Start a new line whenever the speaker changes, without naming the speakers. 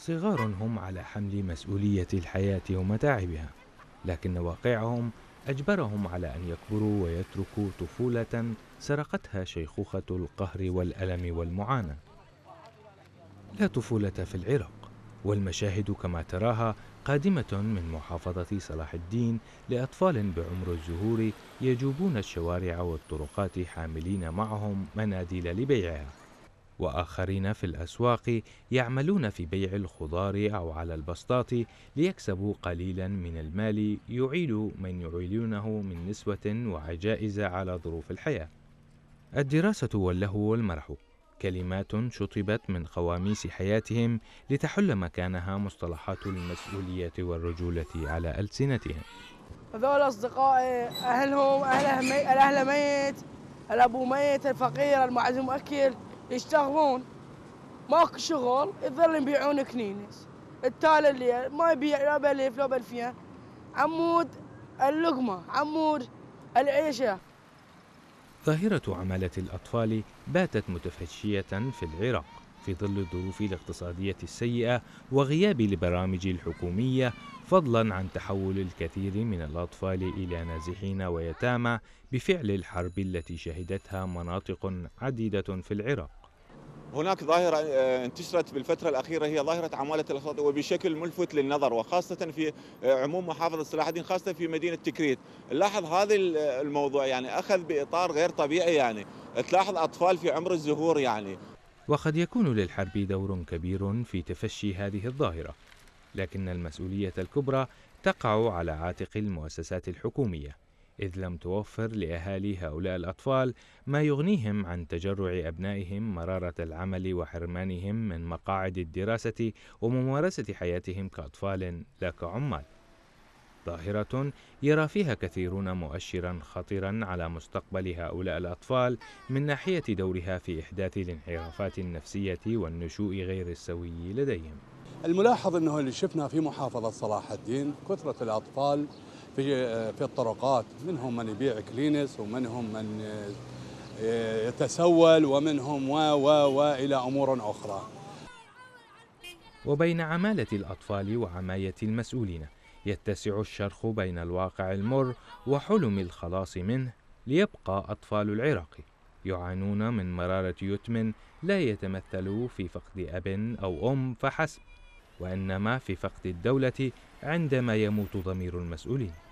صغار هم على حمل مسؤولية الحياة ومتاعبها لكن واقعهم أجبرهم على أن يكبروا ويتركوا طفولة سرقتها شيخوخة القهر والألم والمعاناة لا طفولة في العراق والمشاهد كما تراها قادمة من محافظة صلاح الدين لأطفال بعمر الزهور يجوبون الشوارع والطرقات حاملين معهم مناديل لبيعها وآخرين في الأسواق يعملون في بيع الخضار أو على البسطات ليكسبوا قليلا من المال يعيد من يعيلونه من نسوة وعجائز على ظروف الحياة. الدراسة واللهو والمرح كلمات شطبت من قواميس حياتهم لتحل مكانها مصطلحات المسؤولية والرجولة على ألسنتهم.
هذول أصدقائي أهلهم أهل ميت الأبو ميت الفقير المعزوم أكل يشتغلون ماكو شغل يظل يبيعون كنينس التالي اللي ما يبيع لا بالف لا بالفين عمود اللقمة عمود العيشة
ظاهرة عمالة الأطفال باتت متفشية في العراق في ظل الظروف الاقتصادية السيئة وغياب البرامج الحكومية فضلا عن تحول الكثير من الأطفال إلى نازحين ويتامى بفعل الحرب التي شهدتها مناطق عديدة في العراق
هناك ظاهرة آه، انتشرت بالفترة الأخيرة هي ظاهرة عمالة الأخطاء وبشكل ملفت للنظر وخاصة في آه، عموم محافظة صلاح الدين خاصة في مدينة تكريت نلاحظ هذا آه، الموضوع يعني أخذ بإطار غير طبيعي يعني تلاحظ أطفال في عمر الزهور يعني
وقد يكون للحرب دور كبير في تفشي هذه الظاهرة لكن المسؤولية الكبرى تقع على عاتق المؤسسات الحكومية إذ لم توفر لأهالي هؤلاء الأطفال ما يغنيهم عن تجرع أبنائهم مرارة العمل وحرمانهم من مقاعد الدراسة وممارسة حياتهم كأطفال لا كعمال. ظاهرة يرى فيها كثيرون مؤشرا خطرا على مستقبل هؤلاء الأطفال من ناحية دورها في إحداث الانحرافات النفسية
والنشوء غير السوي لديهم. الملاحظ أنه اللي شفنا في محافظة صلاح الدين كثرة الأطفال في في الطرقات منهم من يبيع كلينس ومنهم من يتسول ومنهم و و والى امور اخرى
وبين عمالة الأطفال وعماية المسؤولين يتسع الشرخ بين الواقع المر وحلم الخلاص منه ليبقى أطفال العراق يعانون من مرارة يتم لا يتمثل في فقد أب أو أم فحسب وإنما في فقد الدولة عندما يموت ضمير المسؤولين